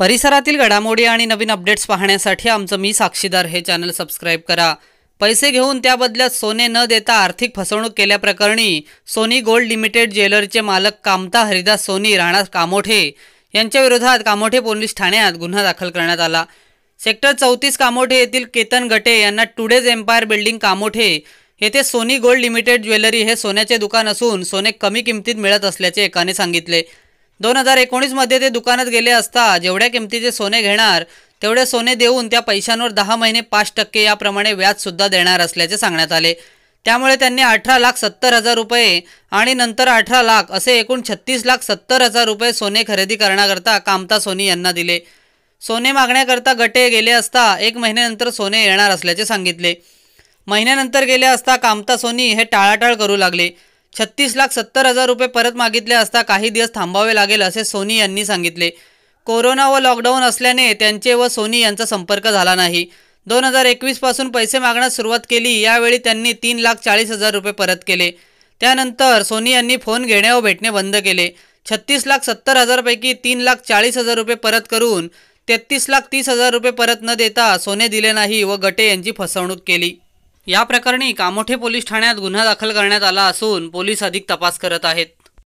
परिसरातील घडामोडी आणि नवीन अपडेट्स पाहण्यासाठी आमचं मी साक्षीदार हे चॅनल सबस्क्राईब करा पैसे घेऊन त्याबदल्यात सोने न देता आर्थिक फसवणूक केल्याप्रकरणी सोनी गोल्ड लिमिटेड ज्वेलरचे मालक कामता हरिदास सोनी राणा कामोठे यांच्या विरोधात कामोठे पोलीस ठाण्यात गुन्हा दाखल करण्यात आला सेक्टर चौतीस कामोठे येथील केतन गटे यांना टुडेज एम्पायर बिल्डिंग कामोठे येथे सोनी गोल्ड लिमिटेड ज्वेलरी हे सोन्याचे दुकान असून सोने कमी किमतीत मिळत असल्याचे एकाने सांगितले दोन हजार एकोणीसमध्ये ते दुकानात गेले असता जेवढ्या किमतीचे सोने घेणार तेवढे सोने देऊन त्या पैशांवर दहा महिने पाच टक्के याप्रमाणे व्याजसुद्धा देणार असल्याचे सांगण्यात आले त्यामुळे त्यांनी अठरा लाख सत्तर हजार रुपये आणि नंतर अठरा लाख असे एकूण छत्तीस लाख सत्तर हजार रुपये सोने खरेदी करण्याकरता कामता सोनी यांना दिले सोने मागण्याकरता गटे गेले असता एक महिन्यानंतर सोने येणार असल्याचे सांगितले महिन्यानंतर गेले असता कामता सोनी हे टाळाटाळ करू लागले छत्तीस लाख सत्तर हजार रुपये परत मागितले असता काही दिवस थांबावे लागेल असे सोनी यांनी सांगितले कोरोना व लॉकडाऊन असल्याने त्यांचे व सोनी यांचा संपर्क झाला नाही दोन हजार एकवीसपासून पैसे मागण्यास सुरुवात केली यावेळी त्यांनी तीन लाख चाळीस हजार रुपये परत केले त्यानंतर सोनी यांनी फोन घेणे व भेटणे बंद केले छत्तीस लाख सत्तर हजारपैकी तीन लाख चाळीस हजार रुपये परत करून तेहत्तीस लाख तीस हजार रुपये परत न देता सोने दिले नाही व गटे यांची फसवणूक केली या प्रकरणी कामोठे पोलीस ठाण्यात गुन्हा दाखल करण्यात आला असून पोलीस अधिक तपास करत आहेत